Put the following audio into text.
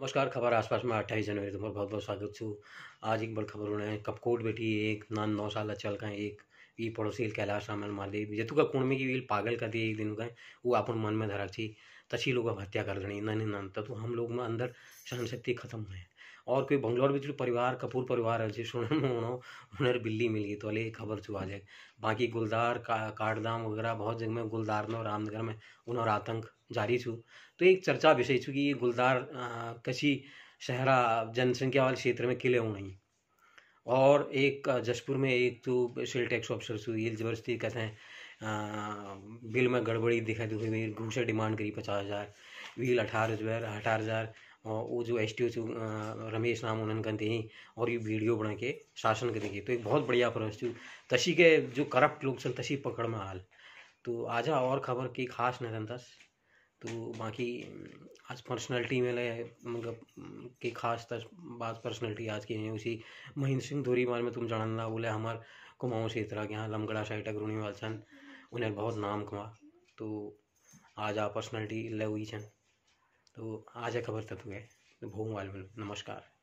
नमस्कार खबर आसपास में अट्ठाईस जनवरी तुम्हारा बहुत बहुत स्वागत छू आज एक बड़ी खबर उन्हें कपकोट बेटी एक नान नौ साल चल का एक ಈ ಪಡೋಸಿ ಇಲ್ಲಿ ಕೈಲಾಸ ಆಮೇಲೆ ಮಾರ್ದಿ वील पागल कर दिए एक दिन का वो अपन मन में धरा थी तसी लोग अब हत्या कर देने नहीं नानता तो हम लोग में अंदर सहन शक्ति खत्म है और कोई बंगलोर बिच परिवार कपूर परिवार है सुनने में उन्हों उन्हें बिल्ली मिल गई तो अले खबर चुआ जाए बाकी गुलदार का काटदाम वगैरह बहुत जगह में गुलदार और रामनगर में उन्होंने आतंक जारी छू तो एक चर्चा विषय छू कि ये गुलदार कसी शहरा जनसंख्या वाले क्षेत्र में किले हो नहीं और एक जशपुर में एक तो सेल टैक्स ऑफिसर से ये ज़बरदस्ती कहते हैं बिल में गड़बड़ी दिखाई दी हुई घूसे डिमांड करी पचास हज़ार बिल अठारह हज़ार अठारह हज़ार और वो जो एस टी ओ रमेश नाम उन्होंने कहते हैं और ये वीडियो बना के शासन करेंगे तो एक बहुत बढ़िया अप्रोच तशी के जो करप्ट लोग सन तशी पकड़ में हाल तो आजा और खबर की खास नहीं रहता तो बाकी आज पर्सनैलिटी में मतलब के खास तस बात पर्सनैलिटी आज की है उसी महेंद्र सिंह धोरी बारे में तुम जान ला बोले हमार कुमाऊँ क्षेत्र के यहाँ लमगड़ा साइड अग्रुणी वाल छन उन्हें बहुत नाम कमा तो आज आ पर्सनैलिटी ले हुई छन तो आज खबर तत्व है तो भूम वाल नमस्कार